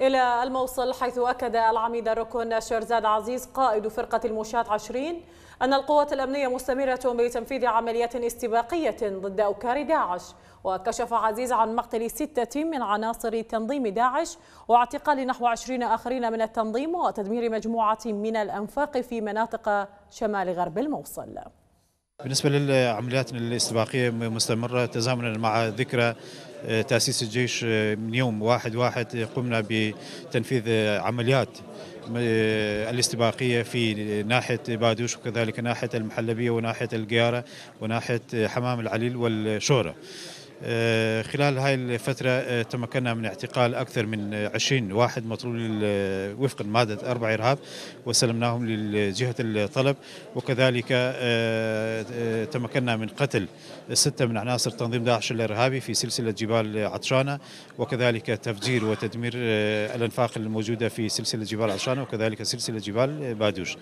إلى الموصل حيث أكد العميد الركن شرزاد عزيز قائد فرقة المشاة عشرين أن القوات الأمنية مستمرة بتنفيذ عمليات استباقية ضد أوكار داعش وكشف عزيز عن مقتل ستة من عناصر تنظيم داعش واعتقال نحو عشرين آخرين من التنظيم وتدمير مجموعة من الأنفاق في مناطق شمال غرب الموصل بالنسبة للعمليات الاستباقية مستمرة تزامنا مع ذكرى آه، تأسيس الجيش آه، من يوم واحد واحد قمنا بتنفيذ آه، عمليات الاستباقية في ناحية بادوش وكذلك ناحية المحلبية وناحية القيارة وناحية حمام العليل والشوره. آه، خلال هاي الفترة آه، تمكنا من اعتقال أكثر من 20 واحد مطلوب وفق مادة أربع إرهاب وسلمناهم لجهة الطلب وكذلك آه، تمكنا من قتل ستة من عناصر تنظيم داعش الإرهابي في سلسلة جبال عطشانة وكذلك تفجير وتدمير الأنفاق الموجودة في سلسلة جبال عطشانة وكذلك سلسلة جبال بادوش